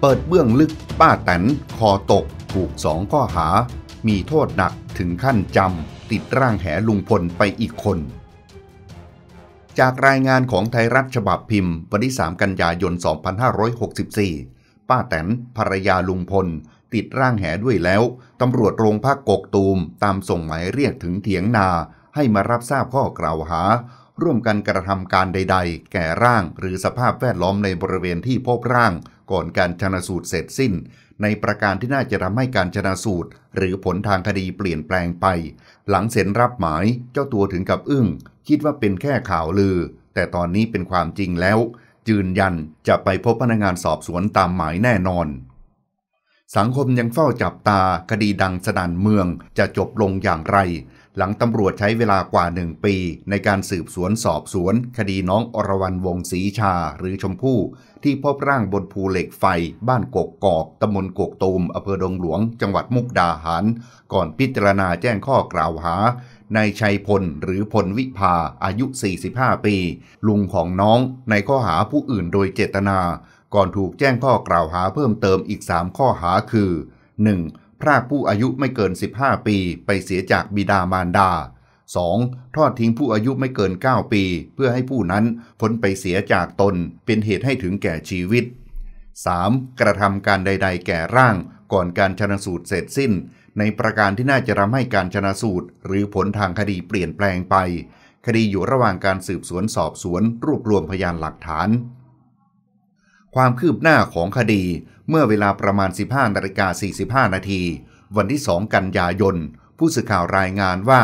เปิดเบื้องลึกป้าแตนคอตก ถูกสองข้อหา มีโทษหนักถึงขั้นจำ ติดร่างแหลุงพลไปอีกคน จากรายงานของไทยรัฐฉบับพิมพ์ วันที่ 3 กันยายน 2564 ป้าแตน ภรรยาลุงพล ติดร่างแหด้วยแล้ว ตำรวจโรงพักกกตูมตามส่งหมายเรียกถึงเถียงนาให้มารับทราบข้อกล่าวหาร่วมกันกระทำการใด ๆ แก่ร่าง หรือสภาพแวดล้อมในบริเวณที่พบร่าง ก่อนการชนะสูตรเสร็จสิ้น ในประการที่น่าจะทำให้การชนะสูตร หรือผลทางคดีเปลี่ยนแปลงไป หลังเซ็นรับหมายเจ้าตัวถึงกับอึ้งคิดว่าเป็นแค่ข่าวลือ แต่ตอนนี้เป็นความจริงแล้วยืนยันจะไปพบพนักงานสอบสวนตามหมายแน่นอน สังคมยังเฝ้าจับตาคดีดังสนานเมืองจะจบลงอย่างไรหลังตำรวจใช้เวลากว่า 1 ปี ในการสืบสวนสอบสวน คดีน้องอรวรันวงศรีชาหรือชมพู่ที่พบร่างบนภูเหล็กไฟบ้านกกกอกตำบลกกตูมอำเภอดงหลวง จังหวัดมุกดาหาร ก่อนพิจารณาแจ้งข้อกล่าวหา ในชัยพลหรือพลวิภาอายุ 45 ปี ลุงของน้องในข้อหาผู้อื่นโดยเจตนา ก่อนถูกแจ้งข้อกล่าวหาเพิ่มเติมอีก 3 ข้อหาคือ 1. พรากผู้อายุไม่เกิน 15 ปีไปเสียจากบิดามารดา 2. ทอดทิ้งผู้อายุไม่เกิน 9 ปี เพื่อให้ผู้นั้นพ้นไปเสียจากตนเป็นเหตุให้ถึงแก่ชีวิต 3. กระทำการใด ๆ แก่ร่างก่อนการชนะสูตรเสร็จสิ้น ในประการที่น่าจะทำให้การชนะสูตร หรือผลทางคดีเปลี่ยนแปลงไป คดีอยู่ระหว่างการสืบสวนสอบสวนรวบรวมพยานหลักฐานความคืบหน้าของคดี เมื่อเวลาประมาณ 15นาฬิกา45นาที วันที่ 2 กันยายน ผู้สื่อข่าวรายงานว่า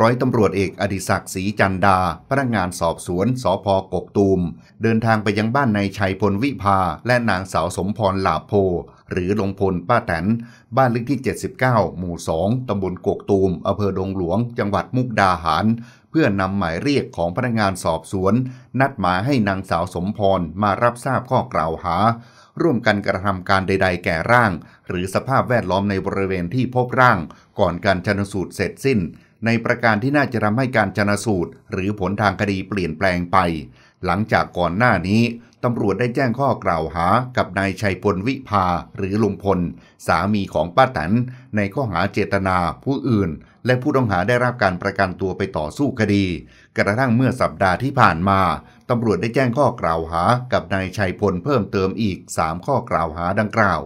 ร้อยตำรวจเอกอดิศักดิ์ศรีจันดา พนักงานสอบสวน สอพกกตูม เดินทางไปยังบ้านนายชัยพลวิภา และนางสาวสมพรหลาโพ หรือลงพลป้าแตนบ้านเลขที่ 79 หมู่ 2 ตำบลกกตูมอำเภอดงหลวงจังหวัดมุกดาหารเพื่อนำหมายเรียกของพนักงานสอบสวน นัดหมายให้นางสาวสมพรมารับทราบข้อกล่าวหา ร่วมกันกระทำการใด ๆแก่ร่าง หรือสภาพแวดล้อมในบริเวณที่พบร่าง ก่อนการชนสูตรเสร็จสิ้น ในประการที่น่าจะทำให้การชนสูตร หรือผลทางคดีเปลี่ยนแปลงไป หลังจากก่อนหน้านี้ตำรวจได้แจ้งข้อกล่าวหา กับนายชัยพลวิภาหรือลุงพล สามีของป้าแตนในข้อหาเจตนาผู้อื่นและผู้ต้องหาได้รับการประกันตัวไปต่อสู้คดี กระทั่งเมื่อสัปดาห์ที่ผ่านมา ตำรวจได้แจ้งข้อกล่าวหา กับนายชัยพลเพิ่มเติมอีก 3 ข้อกล่าวหาดังกล่าว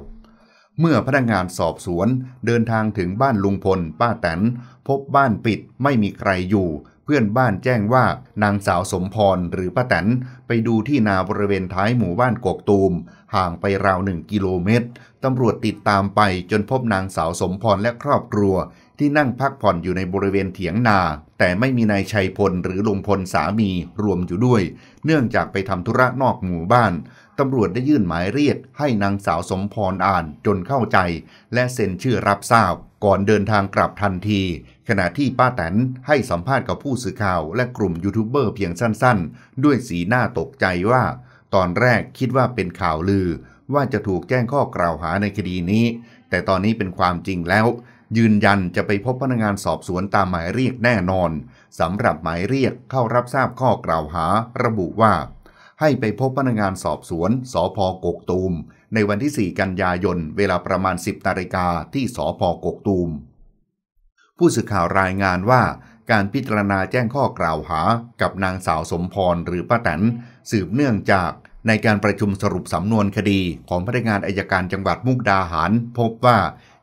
เมื่อพนักงานสอบสวน เดินทางถึงบ้านลุงพล ป้าแตน พบบ้านปิดไม่มีใครอยู่เพื่อนบ้านแจ้งว่านางสาวสมพรหรือป้าแตนไปดูที่นาบริเวณท้ายหมู่บ้านกกตูมห่างไปราวหนึ่งกิโลเมตรตำรวจติดตามไปจนพบนางสาวสมพรและครอบครัวที่นั่งพักผ่อนอยู่ในบริเวณเถียงนา แต่ไม่มีนายชัยพลหรือลุงพลสามีรวมอยู่ด้วย เนื่องจากไปทำธุระนอกหมู่บ้านตำรวจได้ยื่นหมายเรียกให้นางสาวสมพรอ่านจนเข้าใจและเซ็นชื่อรับทราบก่อนเดินทางกลับทันทีขณะที่ป้าแตนให้สัมภาษณ์กับผู้สื่อข่าวและกลุ่มยูทูบเบอร์เพียงสั้น ๆ ด้วยสีหน้าตกใจว่า ตอนแรกคิดว่าเป็นข่าวลือ ว่าจะถูกแจ้งข้อกล่าวหาในคดีนี้ แต่ตอนนี้เป็นความจริงแล้ว ยืนยันจะไปพบพนักงานสอบสวนตามหมายเรียกแน่นอน สำหรับหมายเรียกเข้ารับทราบข้อกล่าวหาระบุว่า ให้ไปพบพนักงานสอบสวนสอพอกกตูมในวันที่ 4 กันยายนเวลาประมาณ 10นาฬิกาที่สอพอกกตูมผู้สื่อข่าวรายงานว่าการพิจารณาแจ้งข้อกล่าวหากับนางสาวสมพรหรือป้าแตนสืบเนื่องจากในการประชุมสรุปสำนวนคดีของพนักงานอายการจังหวัดมุกดาหารพบว่า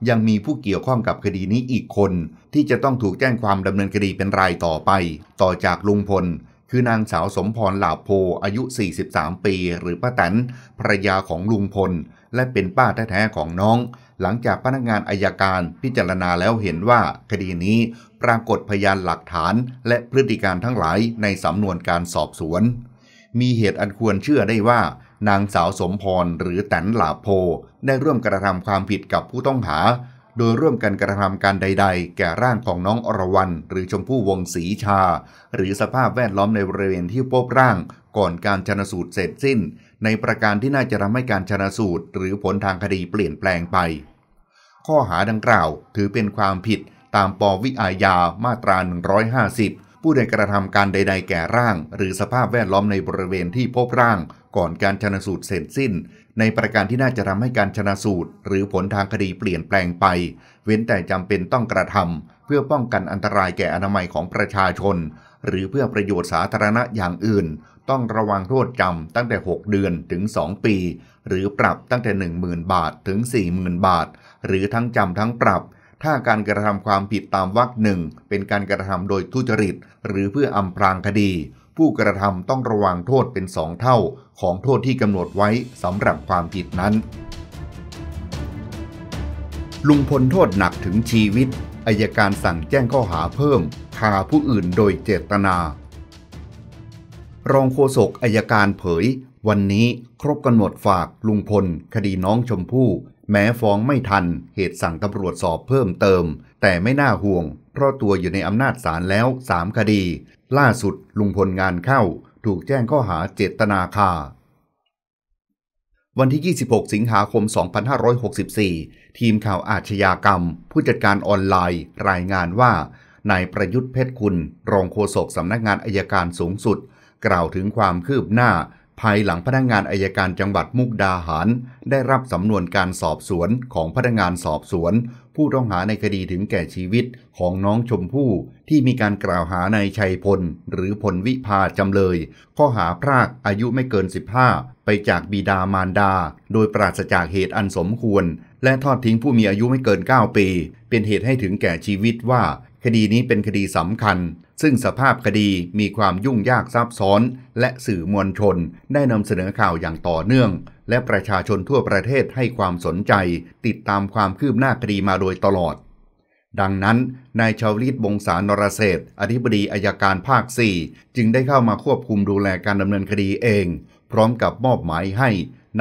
ยังมีผู้เกี่ยวข้องกับคดีนี้อีกคน ที่จะต้องถูกแจ้งความดำเนินคดีเป็นรายต่อไป ต่อจากลุงพล คือนางสาวสมพรหลาโพอายุ 43 ปีหรือป้าแตนภรรยาของลุงพลและเป็นป้าแท้ๆของน้อง หลังจากพนักงานอายการพิจารณาแล้วเห็นว่าคดีนี้ปรากฏพยานหลักฐานและพฤติการทั้งหลายในสำนวนการสอบสวน มีเหตุอันควรเชื่อได้ว่านางสาวสมพร หรือแตนหลาโพ ได้ร่วมกระทำความผิดกับผู้ต้องหา โดยร่วมกันกระทำการใดๆ แก่ร่างของน้องอรวรันหรือชมพู่วงศรีชา หรือสภาพแวดล้อมในบริเวณที่พบร่าง ก่อนการชนสูตรเสร็จสิ้นในประการที่น่าจะทำให้การชนะสูตรหรือผลทางคดีเปลี่ยนแปลงไป ข้อหาดังกล่าวถือเป็นความผิดตามปวิอาญามาตรา 150 ผู้ใดกระทำการใดๆ แก่ร่างหรือสภาพแวดล้อมในบริเวณที่พบร่างก่อนการชนะสูตรเสร็จสิ้นในประการที่น่าจะทำให้การชนะสูตรหรือผลทางคดีเปลี่ยนแปลงไป เว้นแต่จำเป็นต้องกระทำเพื่อป้องกันอันตรายแก่อนามัยของประชาชนหรือเพื่อประโยชน์สาธารณะอย่างอื่น ต้องระวังโทษจำตั้งแต่ 6 เดือนถึง 2 ปี หรือปรับตั้งแต่ 10,000บาทถึง40,000 บาท หรือทั้งจำทั้งปรับ ถ้าการกระทำความผิดตามวรรคหนึ่งเป็นการกระทำโดยทุจริต หรือเพื่ออำพรางคดี ผู้กระทำต้องระวังโทษเป็นสองเท่า ของโทษที่กำหนดไว้ สำหรับความผิดนั้น ลุงพลโทษหนักถึงชีวิตอายการสั่งแจ้งข้อหาเพิ่มาผู้อื่นโดยเจตนา รองโฆษกอายการเผย วันนี้ครบกำหนดฝาก ลุงพล คดีน้องชมพู่แม้ฟ้องไม่ทันเหตุสั่งตำรวจสอบเพิ่มเติม แต่ไม่น่าห่วง เพราะตัวอยู่ในอำนาจศาลแล้วสามคดี ล่าสุด ลุงพลงานเข้า ถูกแจ้งข้อหาเจตนาค่า วันที่ 26 สิงหาคม 2564 ทีมข่าวอาชญากรรม ผู้จัดการออนไลน์ รายงานว่านายประยุทธ์เพชรคุณ รองโฆษกสำนักงานอายการสูงสุด กล่าวถึงความคืบหน้า ภายหลังพนักงานอายการจังหวัดมุกดาหาร ได้รับสำนวนการสอบสวนของพนักงานสอบสวน ผู้ต้องหาในคดีถึงแก่ชีวิตของน้องชมพู่ที่มีการกล่าวหานายชัยพล หรือพลวิพาจำเลย ข้อหาพรากอายุไม่เกิน 15 ไปจากบิดามารดา โดยปราศจากเหตุอันสมควร และทอดทิ้งผู้มีอายุไม่เกิน9ปีเป็นเหตุให้ถึงแก่ชีวิตว่าคดีนี้เป็นคดีสำคัญ ซึ่งสภาพคดีมีความยุ่งยากซับซ้อน และสื่อมวลชน ได้นำเสนอข่าวอย่างต่อเนื่อง และประชาชนทั่วประเทศให้ความสนใจ ติดตามความคืบหน้าคดีมาโดยตลอด ดังนั้นนายชาวลิตบงสารนรเศษอธิบดีอายการภาค 4 จึงได้เข้ามาควบคุมดูแลการดำเนินคดีเอง พร้อมกับมอบหมายให้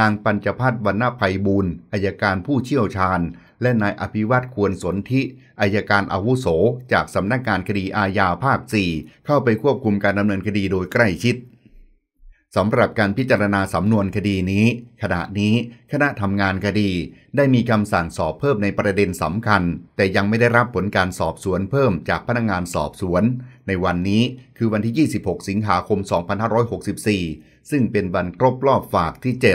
นางปัญจพัฒน์วรรณภัยบุญอายการผู้เชี่ยวชาญและนายอภิวัตควรสนธิอายการอาวุโสจากสำนักงานคดีอาญาภาค4เข้าไปควบคุมการดำเนินคดีโดยใกล้ชิด สำหรับการพิจารณาสำนวนคดีนี้ ขณะนี้คณะทำงานคดี ได้มีคำสั่งสอบเพิ่มในประเด็นสำคัญ แต่ยังไม่ได้รับผลการสอบสวนเพิ่มจากพนักงงานสอบสวน ในวันนี้คือวันที่ 26 สิงหาคม 2564 ซึ่งเป็นวันครบรอบฝากที่ 7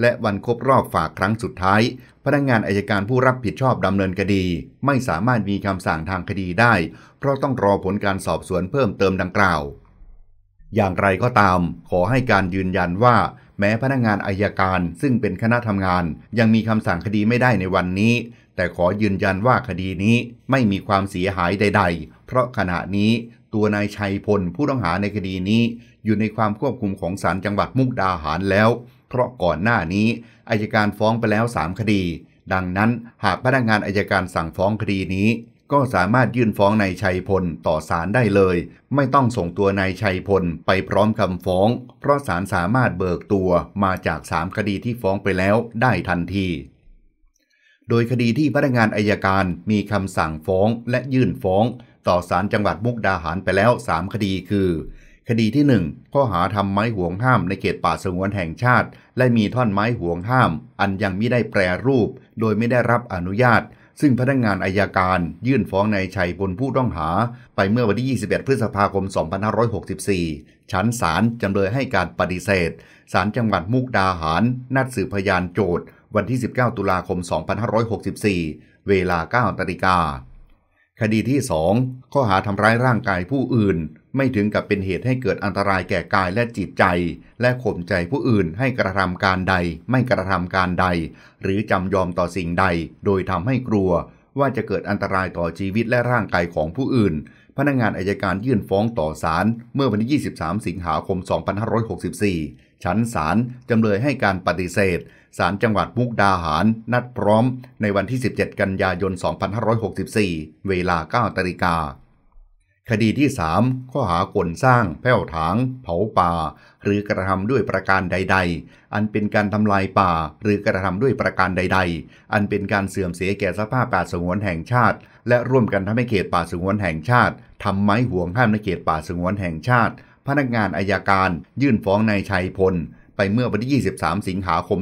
และวันครบรอบฝากครั้งสุดท้าย พนักงงานอายการผู้รับผิดชอบดำเนินคดี ไม่สามารถมีคำสั่งทางคดีได้ เพราะต้องรอผลการสอบสวนเพิ่มเติมดังกล่าว อย่างไรก็ตามขอให้การยืนยันว่า แม้พนักงงานอายการซึ่งเป็นคณะทำงาน ยังมีคำสั่งคดีไม่ได้ในวันนี้ แต่ขอยืนยันว่าคดีนี้ไม่มีความเสียหายใด ๆ เพราะขณะนี้ ตัวนายชัยพลผู้ต้องหาในคดีนี้อยู่ในความควบคุมของศาลจังหวัดมุกดาหารแล้วเพราะก่อนหน้านี้อายการฟ้องไปแล้ว 3 คดี ดังนั้นหากพนักงานอายการสั่งฟ้องคดีนี้ ก็สามารถยื่นฟ้องนายชัยพลต่อศาลได้เลย ไม่ต้องส่งตัวนายชัยพลไปพร้อมคำฟ้อง เพราะศาลสามารถเบิกตัวมาจาก 3 คดีที่ฟ้องไปแล้วได้ทันที โดยคดีที่พนักงานอายการมีคำสั่งฟ้องและยื่นฟ้อง ต่อศาลจังหวัดมุกดาหารไปแล้ว 3 คดีคือคดีที่1ข้อหาทำไม้ห่วงห้ามในเขตป่าสงวนแห่งชาติ และมีท่อนไม้ห่วงห้าม อันยังไม่ได้แปรรูปโดยไม่ได้รับอนุญาต ซึ่งพนักงงานอายการ ยื่นฟ้องนายชัยพลผู้ต้องหา ไปเมื่อวันที่ 21 พฤษภาคม 2564 ชั้นศาลจำเลยให้การปฏิเสธศาลจังหวัดมุกดาหาร นัดสืบพยานโจทย์วันที่ 19 ตุลาคม 2564 เวลา9นาฬิกาคดีที่ 2 ข้อหาทำร้ายร่างกายผู้อื่นไม่ถึงกับเป็นเหตุให้เกิดอันตรายแก่กายและจิตใจ และข่มใจผู้อื่น ให้กระทำการใด ไม่กระทำการใด หรือจำยอมต่อสิ่งใด โดยทำให้กลัว ว่าจะเกิดอันตรายต่อชีวิตและร่างกายของผู้อื่น พนักงานอายการยื่นฟ้องต่อศาลเมื่อวันที่ 23สิงหาคม 2564 ชั้นศาลจำเลยให้การปฏิเสธศาลจังหวัดมุกดาหาร นัดพร้อม ในวันที่ 17 กันยายน 2564 เวลา9ตริกาคดีที่ 3 ข้อหากลสร้าง แผ้วถาง เผาป่า หรือกระทำด้วยประการใดๆ อันเป็นการทำลายป่า หรือกระทำด้วยประการใด ๆ อันเป็นการเสื่อมเสียแก่สภาพป่าสงวนแห่งชาติ และร่วมกันทำให้เขตป่าสงวนแห่งชาติทำไม้ห่วงห้ามในเขตป่าสงวนแห่งชาติ พนักงานอายการ ยื่นฟ้องนายชัยพลไปเมื่อวันที่ 23 สิงหาคม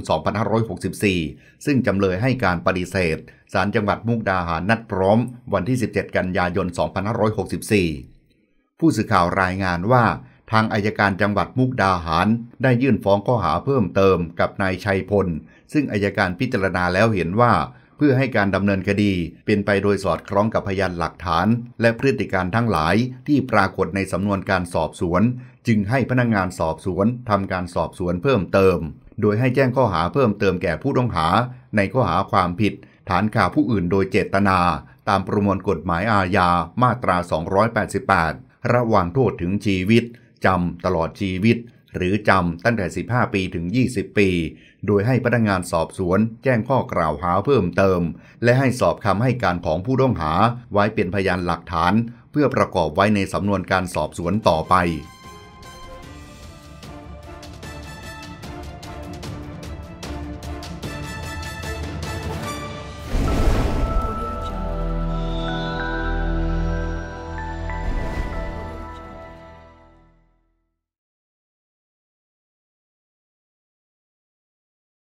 2564 ซึ่งจำเลยให้การปฏิเสธศาลจังหวัดมุกดาหารนัดพร้อมวันที่ 17 กันยายน 2564 ผู้สื่อข่าวรายงานว่า ทางอายการจังหวัดมุกดาหารได้ยื่นฟ้องข้อหาเพิ่มเติมกับนายชัยพล ซึ่งอายการพิจารณาแล้วเห็นว่า เพื่อให้การดำเนินคดีเป็นไปโดยสอดคล้องกับพยานหลักฐาน และพฤติการทั้งหลายที่ปรากฏในสำนวนการสอบสวนจึงให้พนักงงานสอบสวนทำการสอบสวนเพิ่มเติม โดยให้แจ้งข้อหาเพิ่มเติมแก่ผู้ต้องหา ในข้อหาความผิด ฐานฆ่าผู้อื่นโดยเจตนา ตามประมวลกฎหมายอาญามาตรา 288 ระหว่างโทษถึงชีวิตจำตลอดชีวิตหรือจำตั้งแต่ 15 ปีถึง 20 ปี โดยให้พนักงานสอบสวน แจ้งข้อกล่าวหาเพิ่มเติม และให้สอบคำให้การของผู้ต้องหาไว้เป็นพยานหลักฐาน เพื่อประกอบไว้ในสำนวนการสอบสวนต่อไป